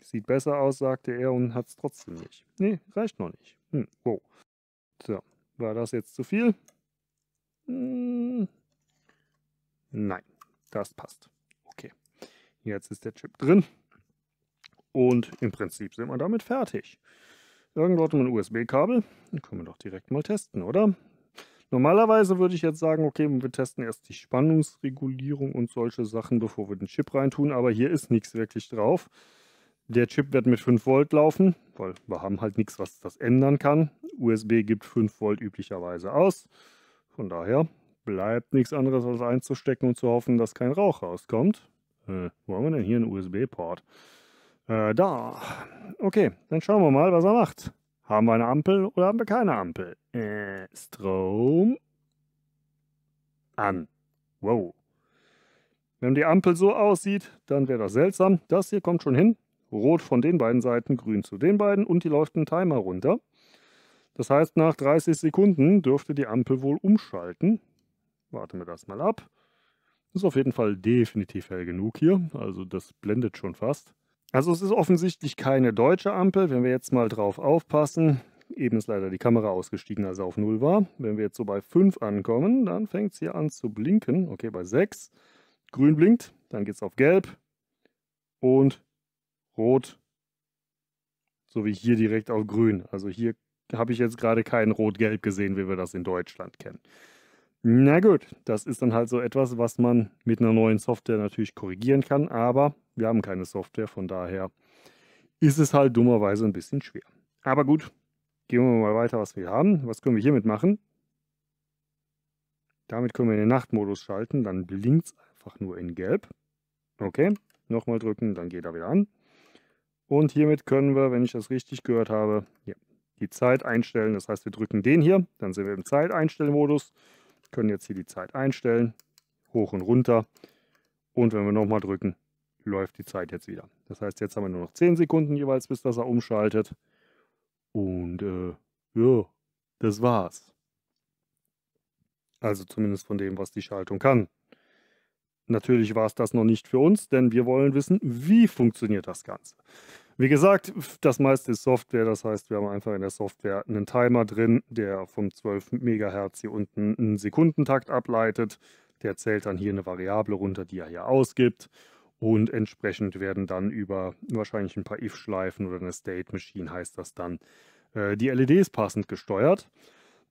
sieht besser aus, sagte er und hat es trotzdem nicht. Nee, reicht noch nicht. Hm, oh. So, war das jetzt zu viel? Hm, nein, das passt. Okay, jetzt ist der Chip drin. Und im Prinzip sind wir damit fertig. Irgendwo hat man ein USB-Kabel. können wir doch direkt mal testen, oder? Normalerweise würde ich jetzt sagen, okay, wir testen erst die Spannungsregulierung und solche Sachen, bevor wir den Chip reintun, aber hier ist nichts wirklich drauf. Der Chip wird mit 5 Volt laufen, weil wir haben halt nichts, was das ändern kann. USB gibt 5 Volt üblicherweise aus. Von daher bleibt nichts anderes als einzustecken und zu hoffen, dass kein Rauch rauskommt. Äh, wo haben wir denn hier einen USB-Port? Äh, da. Okay, dann schauen wir mal, was er macht. Haben wir eine Ampel oder haben wir keine Ampel? Äh, Strom an. Wow. Wenn die Ampel so aussieht, dann wäre das seltsam. Das hier kommt schon hin. Rot von den beiden Seiten, grün zu den beiden und die läuft ein Timer runter. Das heißt, nach 30 Sekunden dürfte die Ampel wohl umschalten. Warten wir das mal ab. Ist auf jeden Fall definitiv hell genug hier, also das blendet schon fast. Also es ist offensichtlich keine deutsche Ampel, wenn wir jetzt mal drauf aufpassen. Eben ist leider die Kamera ausgestiegen, als er auf 0 war. Wenn wir jetzt so bei 5 ankommen, dann fängt es hier an zu blinken. Okay, bei 6. Grün blinkt, dann geht es auf Gelb und Rot, So wie hier direkt auf Grün. Also hier habe ich jetzt gerade kein Rot-Gelb gesehen, wie wir das in Deutschland kennen. Na gut, das ist dann halt so etwas, was man mit einer neuen Software natürlich korrigieren kann, aber wir haben keine Software, von daher ist es halt dummerweise ein bisschen schwer. Aber gut, gehen wir mal weiter, was wir haben. Was können wir hiermit machen? Damit können wir in den Nachtmodus schalten, dann blinkt es einfach nur in gelb. Okay, nochmal drücken, dann geht er wieder an. Und hiermit können wir, wenn ich das richtig gehört habe, ja, die Zeit einstellen. Das heißt, wir drücken den hier, dann sind wir im Zeiteinstellmodus, können jetzt hier die Zeit einstellen, hoch und runter. Und wenn wir nochmal drücken, läuft die Zeit jetzt wieder. Das heißt, jetzt haben wir nur noch 10 Sekunden jeweils, bis das er umschaltet. Und äh, ja, das war's. Also zumindest von dem, was die Schaltung kann. Natürlich war es das noch nicht für uns, denn wir wollen wissen, wie funktioniert das Ganze. Wie gesagt, das meiste ist Software, das heißt, wir haben einfach in der Software einen Timer drin, der vom 12 MHz hier unten einen Sekundentakt ableitet. Der zählt dann hier eine Variable runter, die er hier ausgibt. Und entsprechend werden dann über wahrscheinlich ein paar If-Schleifen oder eine State Machine heißt das dann, äh, die LEDs passend gesteuert.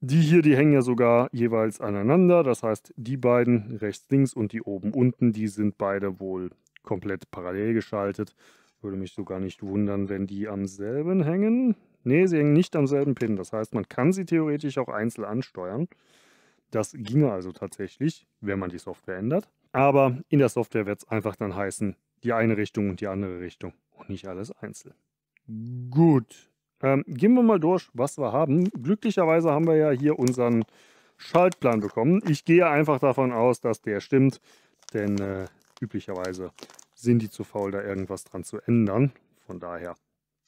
Die hier, die hängen ja sogar jeweils aneinander. Das heißt, die beiden rechts, links und die oben, unten, die sind beide wohl komplett parallel geschaltet. Würde mich sogar nicht wundern, wenn die am selben hängen. Ne, sie hängen nicht am selben Pin. Das heißt, man kann sie theoretisch auch einzeln ansteuern. Das ginge also tatsächlich, wenn man die Software ändert. Aber in der Software wird es einfach dann heißen, die eine Richtung und die andere Richtung und nicht alles einzeln. Gut, ähm, gehen wir mal durch, was wir haben. Glücklicherweise haben wir ja hier unseren Schaltplan bekommen. Ich gehe einfach davon aus, dass der stimmt, denn äh, üblicherweise sind die zu faul, da irgendwas dran zu ändern. Von daher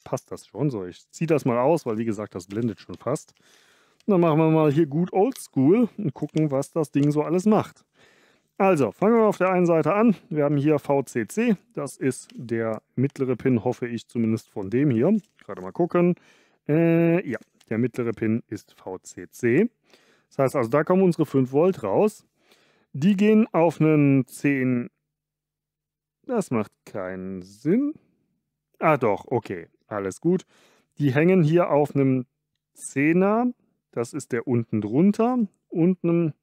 passt das schon. So, ich ziehe das mal aus, weil wie gesagt, das blendet schon fast. Und dann machen wir mal hier gut Oldschool und gucken, was das Ding so alles macht. Also, fangen wir auf der einen Seite an. Wir haben hier VCC. Das ist der mittlere Pin, hoffe ich zumindest von dem hier. Gerade mal gucken. Äh, ja, der mittlere Pin ist VCC. Das heißt also, da kommen unsere 5 Volt raus. Die gehen auf einen 10... Das macht keinen Sinn. Ah doch, okay, alles gut. Die hängen hier auf einem 10er. Das ist der unten drunter. Und einem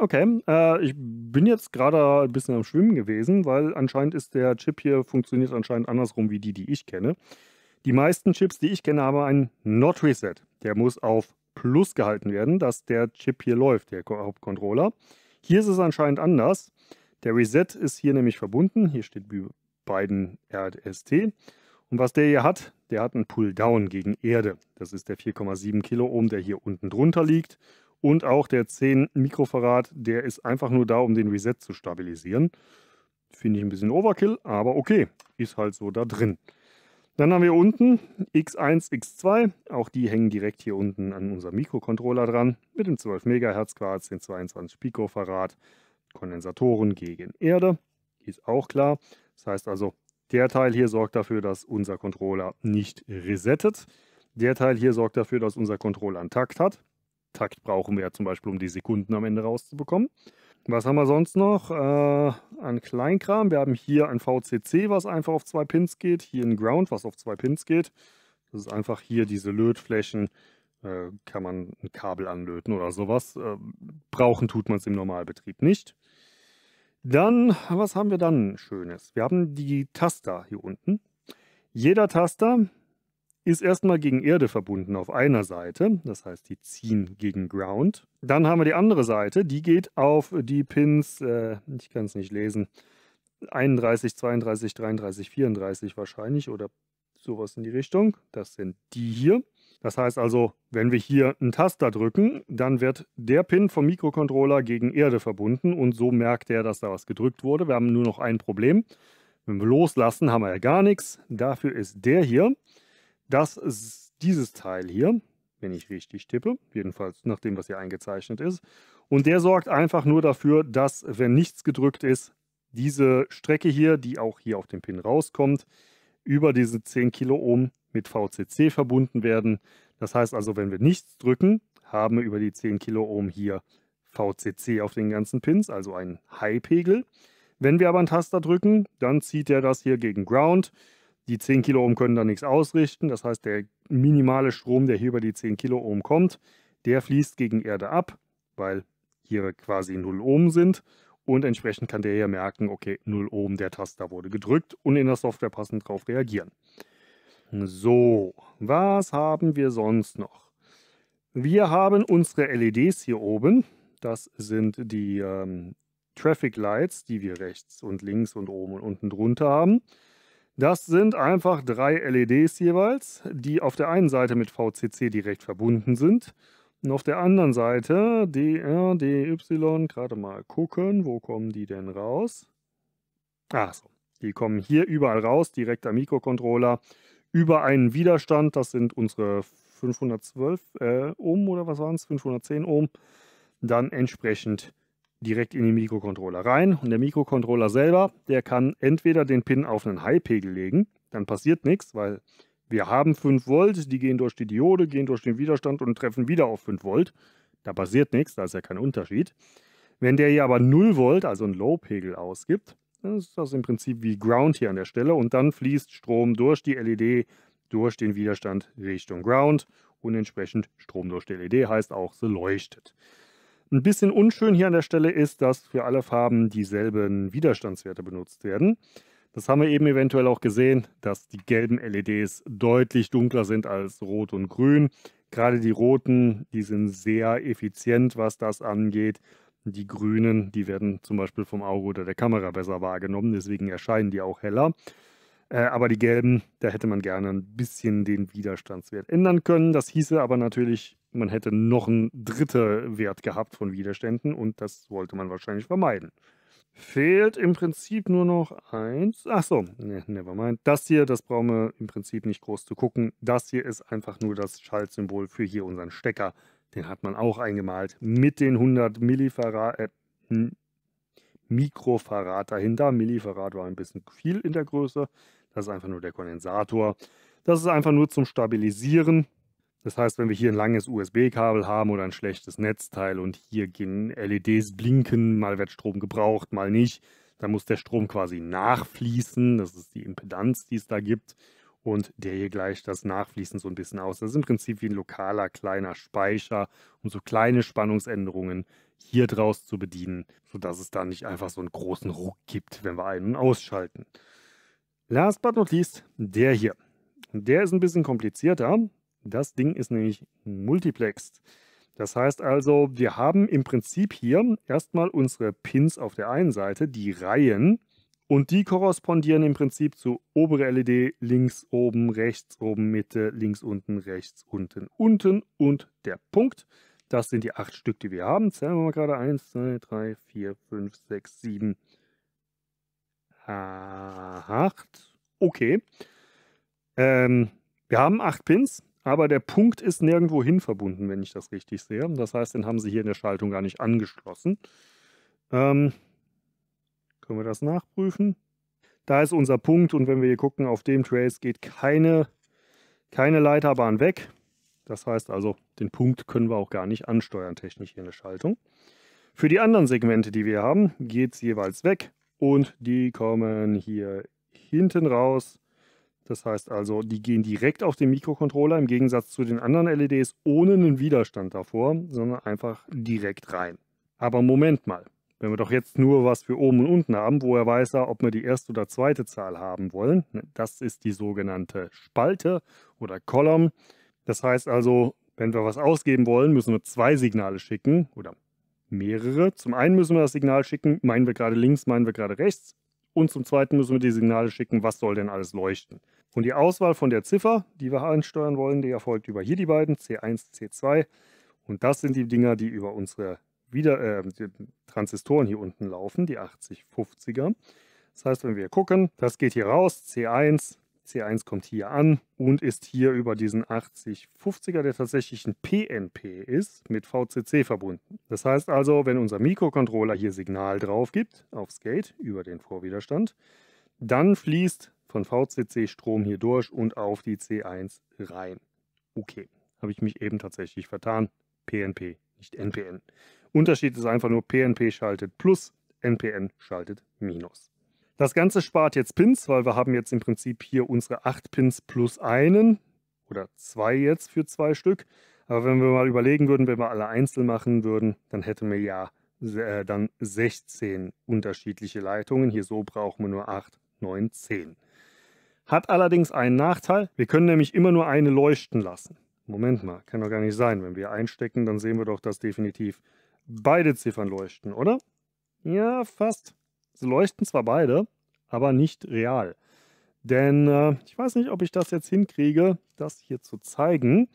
Okay, äh, ich bin jetzt gerade ein bisschen am Schwimmen gewesen, weil anscheinend ist der Chip hier funktioniert anscheinend andersrum wie die, die ich kenne. Die meisten Chips, die ich kenne, haben einen Not Reset. Der muss auf Plus gehalten werden, dass der Chip hier läuft, der Hauptcontroller. Hier ist es anscheinend anders. Der Reset ist hier nämlich verbunden. Hier steht beiden RST. Und was der hier hat, der hat einen Pull-Down gegen Erde. Das ist der 4,7 Kiloohm, der hier unten drunter liegt. Und auch der 10 Mikrofarad, der ist einfach nur da, um den Reset zu stabilisieren. Finde ich ein bisschen Overkill, aber okay, ist halt so da drin. Dann haben wir unten X1, X2. Auch die hängen direkt hier unten an unserem Mikrocontroller dran. Mit dem 12 MHz Quarz, den 22 Picofarad, Kondensatoren gegen Erde. Ist auch klar. Das heißt also, der Teil hier sorgt dafür, dass unser Controller nicht resettet. Der Teil hier sorgt dafür, dass unser Controller einen Takt hat. Takt brauchen wir ja zum Beispiel, um die Sekunden am Ende rauszubekommen. Was haben wir sonst noch? Äh, an Kleinkram. Wir haben hier ein VCC, was einfach auf zwei Pins geht. Hier ein Ground, was auf zwei Pins geht. Das ist einfach hier diese Lötflächen. Äh, kann man ein Kabel anlöten oder sowas. Äh, brauchen tut man es im Normalbetrieb nicht. Dann, was haben wir dann Schönes? Wir haben die Taster hier unten. Jeder Taster ist erstmal gegen Erde verbunden auf einer Seite, das heißt, die ziehen gegen Ground. Dann haben wir die andere Seite, die geht auf die Pins, äh, ich kann es nicht lesen, 31, 32, 33, 34 wahrscheinlich oder sowas in die Richtung. Das sind die hier. Das heißt also, wenn wir hier einen Taster drücken, dann wird der Pin vom Mikrocontroller gegen Erde verbunden und so merkt er, dass da was gedrückt wurde. Wir haben nur noch ein Problem. Wenn wir loslassen, haben wir ja gar nichts. Dafür ist der hier das ist dieses Teil hier, wenn ich richtig tippe, jedenfalls nach dem, was hier eingezeichnet ist. Und der sorgt einfach nur dafür, dass, wenn nichts gedrückt ist, diese Strecke hier, die auch hier auf dem Pin rauskommt, über diese 10 Kiloohm mit VCC verbunden werden. Das heißt also, wenn wir nichts drücken, haben wir über die 10 Kiloohm hier VCC auf den ganzen Pins, also einen High-Pegel. Wenn wir aber einen Taster drücken, dann zieht er das hier gegen Ground. Die 10 Kiloohm können da nichts ausrichten. Das heißt, der minimale Strom, der hier über die 10 Kiloohm kommt, der fließt gegen Erde ab, weil hier quasi 0 Ohm sind. Und entsprechend kann der hier merken, okay, 0 Ohm, der Taster wurde gedrückt und in der Software passend darauf reagieren. So, was haben wir sonst noch? Wir haben unsere LEDs hier oben. Das sind die ähm, Traffic Lights, die wir rechts und links und oben und unten drunter haben. Das sind einfach drei LEDs jeweils, die auf der einen Seite mit VCC direkt verbunden sind und auf der anderen Seite DR, DY, gerade mal gucken, wo kommen die denn raus? Achso, die kommen hier überall raus, direkt am Mikrocontroller, über einen Widerstand, das sind unsere 512 äh, Ohm oder was waren es, 510 Ohm, dann entsprechend direkt in den Mikrocontroller rein und der Mikrocontroller selber, der kann entweder den Pin auf einen High-Pegel legen, dann passiert nichts, weil wir haben 5 Volt, die gehen durch die Diode, gehen durch den Widerstand und treffen wieder auf 5 Volt. Da passiert nichts, da ist ja kein Unterschied. Wenn der hier aber 0 Volt, also einen Low-Pegel ausgibt, dann ist das im Prinzip wie Ground hier an der Stelle und dann fließt Strom durch die LED, durch den Widerstand Richtung Ground und entsprechend Strom durch die LED heißt auch, sie leuchtet. Ein bisschen unschön hier an der Stelle ist, dass für alle Farben dieselben Widerstandswerte benutzt werden. Das haben wir eben eventuell auch gesehen, dass die gelben LEDs deutlich dunkler sind als rot und grün. Gerade die roten, die sind sehr effizient, was das angeht. Die grünen, die werden zum Beispiel vom Auge oder der Kamera besser wahrgenommen, deswegen erscheinen die auch heller. Äh, aber die gelben, da hätte man gerne ein bisschen den Widerstandswert ändern können. Das hieße aber natürlich man hätte noch einen dritten Wert gehabt von Widerständen und das wollte man wahrscheinlich vermeiden. Fehlt im Prinzip nur noch eins. Achso, ne, never mind. Das hier, das brauchen wir im Prinzip nicht groß zu gucken. Das hier ist einfach nur das Schaltsymbol für hier unseren Stecker. Den hat man auch eingemalt mit den 100 Millifarad, äh, hm, Mikrofarad dahinter. Millifarad war ein bisschen viel in der Größe. Das ist einfach nur der Kondensator. Das ist einfach nur zum Stabilisieren. Das heißt, wenn wir hier ein langes USB-Kabel haben oder ein schlechtes Netzteil und hier gehen LEDs blinken, mal wird Strom gebraucht, mal nicht, dann muss der Strom quasi nachfließen. Das ist die Impedanz, die es da gibt. Und der hier gleicht das Nachfließen so ein bisschen aus. Das ist im Prinzip wie ein lokaler kleiner Speicher, um so kleine Spannungsänderungen hier draus zu bedienen, sodass es da nicht einfach so einen großen Ruck gibt, wenn wir einen ausschalten. Last but not least, der hier. Der ist ein bisschen komplizierter. Das Ding ist nämlich multiplexed. Das heißt also, wir haben im Prinzip hier erstmal unsere Pins auf der einen Seite, die Reihen, und die korrespondieren im Prinzip zu obere LED, links oben, rechts oben, Mitte, links unten, rechts unten, unten und der Punkt. Das sind die acht Stück, die wir haben. Zählen wir mal gerade. 1, 2, 3, 4, 5, 6, 7, 8. Okay. Ähm, wir haben acht Pins aber der Punkt ist nirgendwo hin verbunden, wenn ich das richtig sehe. Das heißt, den haben sie hier in der Schaltung gar nicht angeschlossen. Ähm, können wir das nachprüfen? Da ist unser Punkt und wenn wir hier gucken, auf dem Trace geht keine, keine Leiterbahn weg. Das heißt also, den Punkt können wir auch gar nicht ansteuern technisch hier in der Schaltung. Für die anderen Segmente, die wir haben, geht es jeweils weg und die kommen hier hinten raus das heißt also, die gehen direkt auf den Mikrocontroller im Gegensatz zu den anderen LEDs ohne einen Widerstand davor, sondern einfach direkt rein. Aber Moment mal, wenn wir doch jetzt nur was für oben und unten haben, woher weiß er, ob wir die erste oder zweite Zahl haben wollen? Das ist die sogenannte Spalte oder Column. Das heißt also, wenn wir was ausgeben wollen, müssen wir zwei Signale schicken oder mehrere. Zum einen müssen wir das Signal schicken, meinen wir gerade links, meinen wir gerade rechts. Und zum Zweiten müssen wir die Signale schicken, was soll denn alles leuchten. Und die Auswahl von der Ziffer, die wir ansteuern wollen, die erfolgt über hier die beiden, C1, C2. Und das sind die Dinger, die über unsere wieder, äh, Transistoren hier unten laufen, die 8050er. Das heißt, wenn wir gucken, das geht hier raus, C1, C1 kommt hier an und ist hier über diesen 8050er, der tatsächlich ein PNP ist, mit VCC verbunden. Das heißt also, wenn unser Mikrocontroller hier Signal drauf gibt, aufs Gate, über den Vorwiderstand, dann fließt von VCC Strom hier durch und auf die C1 rein. Okay, habe ich mich eben tatsächlich vertan. PNP, nicht NPN. Unterschied ist einfach nur PNP schaltet plus, NPN schaltet minus. Das Ganze spart jetzt Pins, weil wir haben jetzt im Prinzip hier unsere 8 Pins plus einen oder zwei jetzt für zwei Stück. Aber wenn wir mal überlegen würden, wenn wir alle einzeln machen würden, dann hätten wir ja äh, dann 16 unterschiedliche Leitungen. Hier so brauchen wir nur 8, 9, 10. Hat allerdings einen Nachteil. Wir können nämlich immer nur eine leuchten lassen. Moment mal, kann doch gar nicht sein. Wenn wir einstecken, dann sehen wir doch, dass definitiv beide Ziffern leuchten, oder? Ja, fast. Sie leuchten zwar beide, aber nicht real. Denn äh, ich weiß nicht, ob ich das jetzt hinkriege, das hier zu zeigen.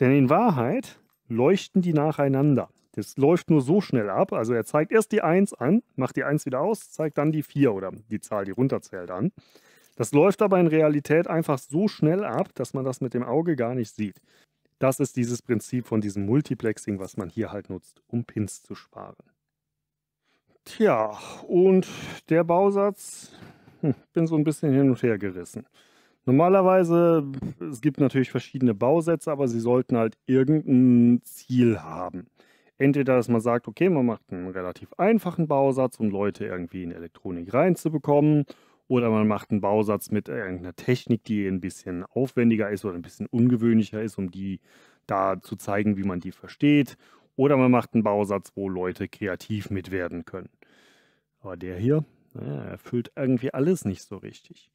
Denn in Wahrheit leuchten die nacheinander. Das läuft nur so schnell ab. Also er zeigt erst die 1 an, macht die 1 wieder aus, zeigt dann die 4 oder die Zahl, die runterzählt an. Das läuft aber in Realität einfach so schnell ab, dass man das mit dem Auge gar nicht sieht. Das ist dieses Prinzip von diesem Multiplexing, was man hier halt nutzt, um Pins zu sparen. Tja, und der Bausatz, ich hm, bin so ein bisschen hin und her gerissen. Normalerweise, es gibt natürlich verschiedene Bausätze, aber sie sollten halt irgendein Ziel haben. Entweder, dass man sagt, okay, man macht einen relativ einfachen Bausatz, um Leute irgendwie in Elektronik reinzubekommen, oder man macht einen Bausatz mit irgendeiner Technik, die ein bisschen aufwendiger ist oder ein bisschen ungewöhnlicher ist, um die da zu zeigen, wie man die versteht. Oder man macht einen Bausatz, wo Leute kreativ mitwerden können. Aber der hier, naja, erfüllt irgendwie alles nicht so richtig.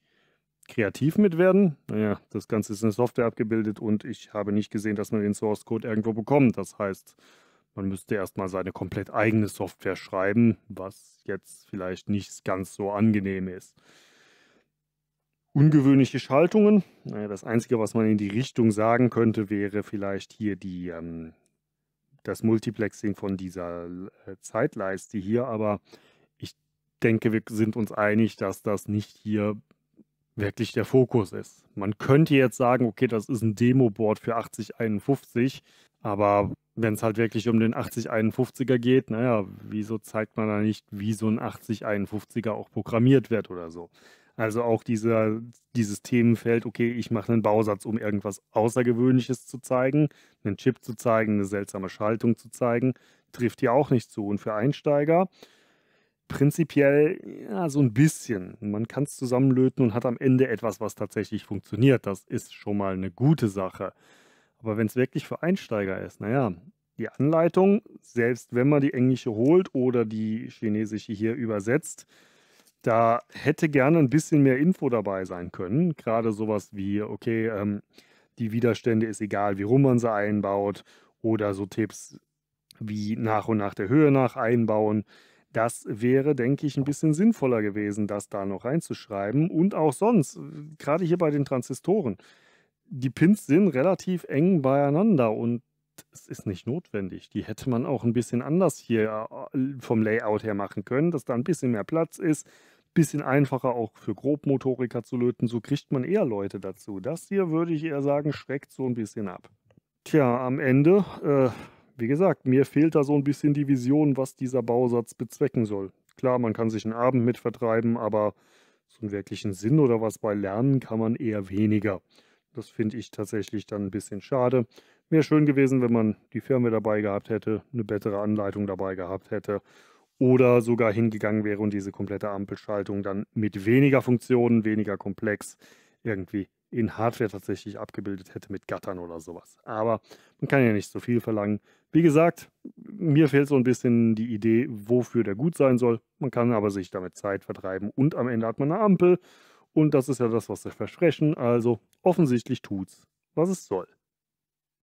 Kreativ mitwerden? naja, das Ganze ist in der Software abgebildet und ich habe nicht gesehen, dass man den Source Code irgendwo bekommt. Das heißt, man müsste erstmal seine komplett eigene Software schreiben, was jetzt vielleicht nicht ganz so angenehm ist. Ungewöhnliche Schaltungen. Naja, das Einzige, was man in die Richtung sagen könnte, wäre vielleicht hier die ähm, das Multiplexing von dieser äh, Zeitleiste hier, aber ich denke, wir sind uns einig, dass das nicht hier wirklich der Fokus ist. Man könnte jetzt sagen, okay, das ist ein Demo-Board für 8051, aber wenn es halt wirklich um den 8051er geht, naja, wieso zeigt man da nicht, wie so ein 8051er auch programmiert wird oder so? Also auch dieser, dieses Themenfeld, okay, ich mache einen Bausatz, um irgendwas Außergewöhnliches zu zeigen, einen Chip zu zeigen, eine seltsame Schaltung zu zeigen, trifft ja auch nicht zu. Und für Einsteiger prinzipiell ja, so ein bisschen. Man kann es zusammenlöten und hat am Ende etwas, was tatsächlich funktioniert. Das ist schon mal eine gute Sache. Aber wenn es wirklich für Einsteiger ist, naja, die Anleitung, selbst wenn man die englische holt oder die chinesische hier übersetzt, da hätte gerne ein bisschen mehr Info dabei sein können. Gerade sowas wie, okay, ähm, die Widerstände ist egal, wie rum man sie einbaut oder so Tipps wie nach und nach der Höhe nach einbauen. Das wäre, denke ich, ein bisschen sinnvoller gewesen, das da noch reinzuschreiben. Und auch sonst, gerade hier bei den Transistoren, die Pins sind relativ eng beieinander und es ist nicht notwendig. Die hätte man auch ein bisschen anders hier äh, vom Layout her machen können, dass da ein bisschen mehr Platz ist, bisschen einfacher auch für Grobmotoriker zu löten, so kriegt man eher Leute dazu. Das hier würde ich eher sagen, schreckt so ein bisschen ab. Tja, am Ende, äh, wie gesagt, mir fehlt da so ein bisschen die Vision, was dieser Bausatz bezwecken soll. Klar, man kann sich einen Abend mit vertreiben, aber so einen wirklichen Sinn oder was bei lernen kann man eher weniger. Das finde ich tatsächlich dann ein bisschen schade. Wäre schön gewesen, wenn man die Firma dabei gehabt hätte, eine bessere Anleitung dabei gehabt hätte oder sogar hingegangen wäre und diese komplette Ampelschaltung dann mit weniger Funktionen, weniger komplex irgendwie in Hardware tatsächlich abgebildet hätte mit Gattern oder sowas. Aber man kann ja nicht so viel verlangen. Wie gesagt, mir fehlt so ein bisschen die Idee, wofür der gut sein soll. Man kann aber sich damit Zeit vertreiben und am Ende hat man eine Ampel und das ist ja das, was wir versprechen. Also offensichtlich tut's, was es soll.